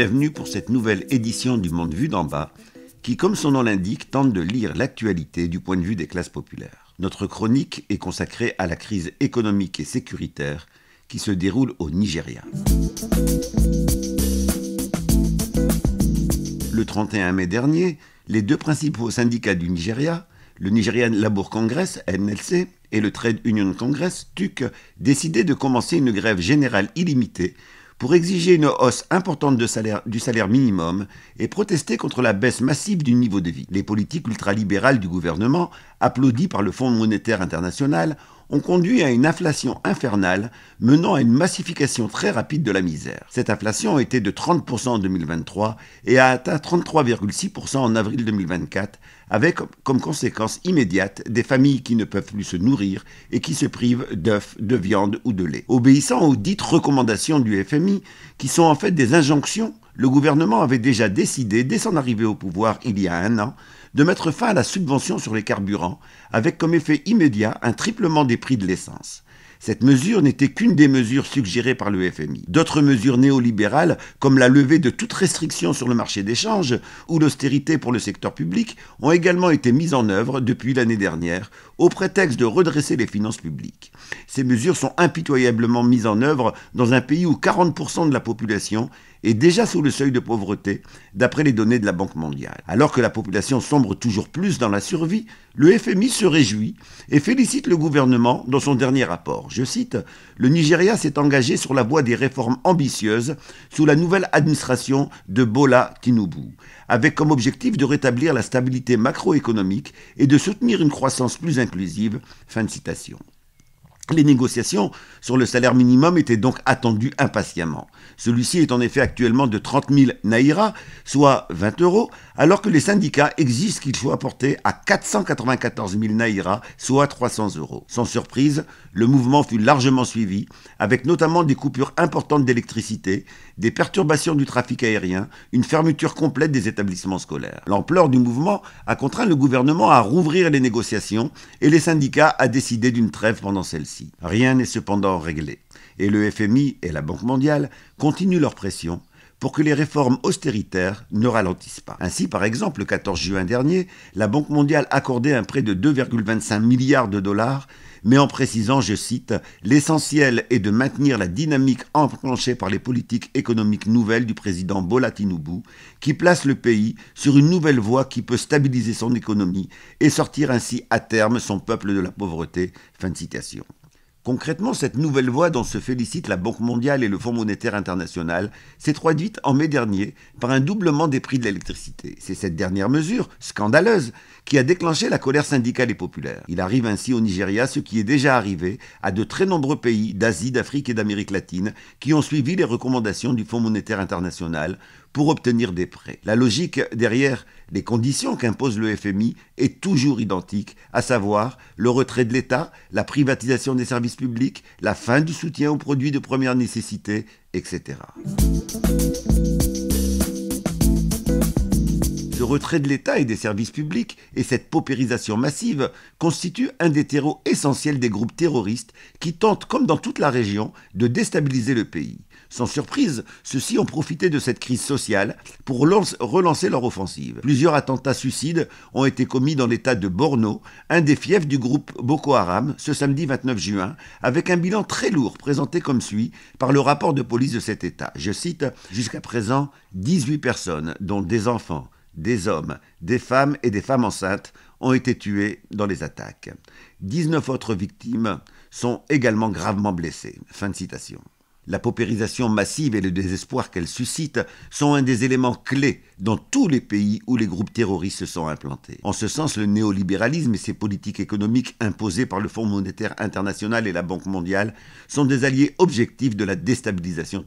bienvenue pour cette nouvelle édition du Monde vu d'en bas, qui, comme son nom l'indique, tente de lire l'actualité du point de vue des classes populaires. Notre chronique est consacrée à la crise économique et sécuritaire qui se déroule au Nigeria. Le 31 mai dernier, les deux principaux syndicats du Nigeria, le Nigerian Labour Congress, NLC, et le Trade Union Congress, TUC, décidaient de commencer une grève générale illimitée pour exiger une hausse importante du salaire minimum et protester contre la baisse massive du niveau de vie. Les politiques ultralibérales du gouvernement, applaudies par le Fonds monétaire international, ont conduit à une inflation infernale menant à une massification très rapide de la misère. Cette inflation était de 30% en 2023 et a atteint 33,6% en avril 2024 avec comme conséquence immédiate des familles qui ne peuvent plus se nourrir et qui se privent d'œufs, de viande ou de lait. Obéissant aux dites recommandations du FMI, qui sont en fait des injonctions, le gouvernement avait déjà décidé, dès son arrivée au pouvoir il y a un an, de mettre fin à la subvention sur les carburants, avec comme effet immédiat un triplement des prix de l'essence. Cette mesure n'était qu'une des mesures suggérées par le FMI. D'autres mesures néolibérales, comme la levée de toute restriction sur le marché d'échange ou l'austérité pour le secteur public, ont également été mises en œuvre depuis l'année dernière, au prétexte de redresser les finances publiques. Ces mesures sont impitoyablement mises en œuvre dans un pays où 40% de la population est déjà sous le seuil de pauvreté, d'après les données de la Banque mondiale. Alors que la population sombre toujours plus dans la survie, le FMI se réjouit et félicite le gouvernement dans son dernier rapport. Je cite, Le Nigeria s'est engagé sur la voie des réformes ambitieuses sous la nouvelle administration de Bola Tinubu, avec comme objectif de rétablir la stabilité macroéconomique et de soutenir une croissance plus inclusive. Fin de citation. Les négociations sur le salaire minimum étaient donc attendues impatiemment. Celui-ci est en effet actuellement de 30 000 naira, soit 20 euros, alors que les syndicats exigent qu'il soit porté à 494 000 naira, soit 300 euros. Sans surprise, le mouvement fut largement suivi, avec notamment des coupures importantes d'électricité, des perturbations du trafic aérien, une fermeture complète des établissements scolaires. L'ampleur du mouvement a contraint le gouvernement à rouvrir les négociations et les syndicats à décider d'une trêve pendant celle-ci. Rien n'est cependant réglé, et le FMI et la Banque mondiale continuent leur pression pour que les réformes austéritaires ne ralentissent pas. Ainsi, par exemple, le 14 juin dernier, la Banque mondiale accordait un prêt de 2,25 milliards de dollars, mais en précisant, je cite, L'essentiel est de maintenir la dynamique enclenchée par les politiques économiques nouvelles du président Bola qui place le pays sur une nouvelle voie qui peut stabiliser son économie et sortir ainsi à terme son peuple de la pauvreté. Fin de citation. Concrètement, cette nouvelle voie dont se félicitent la Banque mondiale et le Fonds monétaire international s'est traduite en mai dernier par un doublement des prix de l'électricité. C'est cette dernière mesure, scandaleuse, qui a déclenché la colère syndicale et populaire. Il arrive ainsi au Nigeria ce qui est déjà arrivé à de très nombreux pays d'Asie, d'Afrique et d'Amérique latine qui ont suivi les recommandations du Fonds monétaire international pour obtenir des prêts. La logique derrière les conditions qu'impose le FMI est toujours identique, à savoir le retrait de l'État, la privatisation des services publics, la fin du soutien aux produits de première nécessité, etc retrait de l'État et des services publics et cette paupérisation massive constituent un des terreaux essentiels des groupes terroristes qui tentent, comme dans toute la région, de déstabiliser le pays. Sans surprise, ceux-ci ont profité de cette crise sociale pour relancer leur offensive. Plusieurs attentats suicides ont été commis dans l'État de Borno, un des fiefs du groupe Boko Haram, ce samedi 29 juin, avec un bilan très lourd présenté comme suit par le rapport de police de cet État. Je cite, Jusqu'à présent, 18 personnes, dont des enfants, des hommes, des femmes et des femmes enceintes ont été tués dans les attaques. 19 autres victimes sont également gravement blessées. Fin de citation. La paupérisation massive et le désespoir qu'elle suscite sont un des éléments clés dans tous les pays où les groupes terroristes se sont implantés. En ce sens, le néolibéralisme et ses politiques économiques imposées par le Fonds monétaire international et la Banque mondiale sont des alliés objectifs de la déstabilisation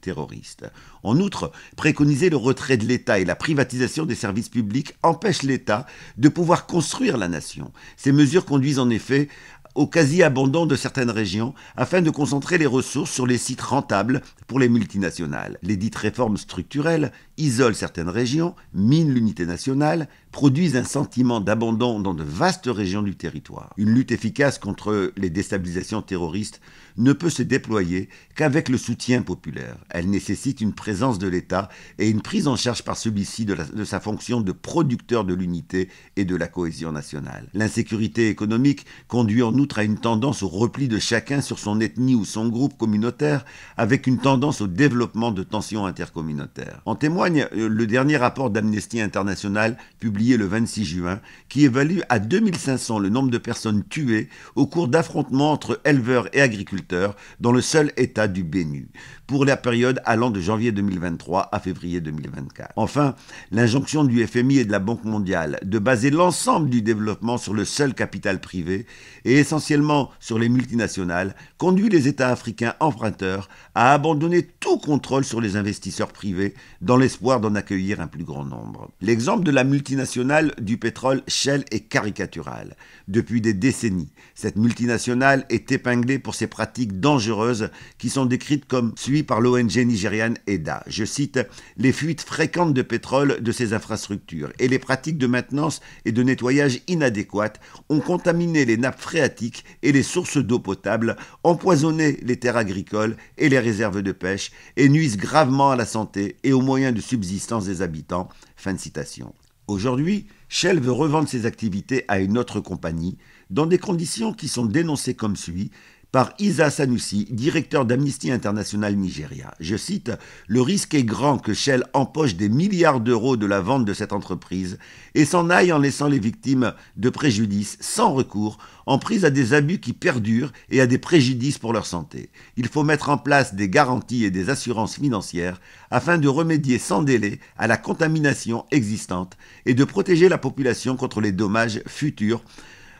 terroriste. En outre, préconiser le retrait de l'État et la privatisation des services publics empêche l'État de pouvoir construire la nation. Ces mesures conduisent en effet au quasi-abandon de certaines régions afin de concentrer les ressources sur les sites rentables pour les multinationales. Les dites réformes structurelles isole certaines régions, mine l'unité nationale, produisent un sentiment d'abandon dans de vastes régions du territoire. Une lutte efficace contre les déstabilisations terroristes ne peut se déployer qu'avec le soutien populaire. Elle nécessite une présence de l'État et une prise en charge par celui-ci de, sa fonction de producteur de l'unité et de la cohésion nationale. L'insécurité économique conduit en outre à une tendance au repli de chacun sur son ethnie ou son groupe communautaire, avec une tendance au développement de tensions intercommunautaires. En euh, le dernier rapport d'Amnesty International publié le 26 juin, qui évalue à 2500 le nombre de personnes tuées au cours d'affrontements entre éleveurs et agriculteurs dans le seul État du Bénin pour la période allant de janvier 2023 à février 2024. Enfin, l'injonction du FMI et de la Banque mondiale de baser l'ensemble du développement sur le seul capital privé et essentiellement sur les multinationales conduit les États africains emprunteurs à abandonner tout contrôle sur les investisseurs privés dans les d'en accueillir un plus grand nombre. L'exemple de la multinationale du pétrole Shell est caricatural. Depuis des décennies, cette multinationale est épinglée pour ses pratiques dangereuses qui sont décrites comme suivies par l'ONG nigériane EDA. Je cite les fuites fréquentes de pétrole de ses infrastructures et les pratiques de maintenance et de nettoyage inadéquates ont contaminé les nappes phréatiques et les sources d'eau potable, empoisonné les terres agricoles et les réserves de pêche et nuisent gravement à la santé et aux moyens de subsistance des habitants. Fin citation. Aujourd'hui, Shell veut revendre ses activités à une autre compagnie dans des conditions qui sont dénoncées comme suit par Isa Sanoussi, directeur d'Amnesty International Nigeria. Je cite Le risque est grand que Shell empoche des milliards d'euros de la vente de cette entreprise et s'en aille en laissant les victimes de préjudices sans recours, en prise à des abus qui perdurent et à des préjudices pour leur santé. Il faut mettre en place des garanties et des assurances financières afin de remédier sans délai à la contamination existante et de protéger la population contre les dommages futurs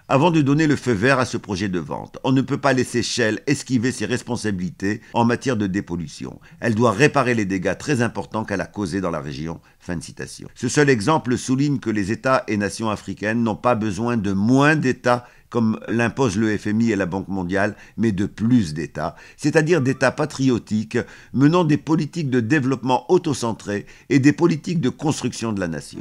avant de donner le feu vert à ce projet de vente. On ne peut pas laisser Shell esquiver ses responsabilités en matière de dépollution. Elle doit réparer les dégâts très importants qu'elle a causés dans la région. Fin de citation. Ce seul exemple souligne que les États et nations africaines n'ont pas besoin de moins d'États comme l'imposent le FMI et la Banque mondiale, mais de plus d'États, c'est-à-dire d'États patriotiques menant des politiques de développement autocentrées et des politiques de construction de la nation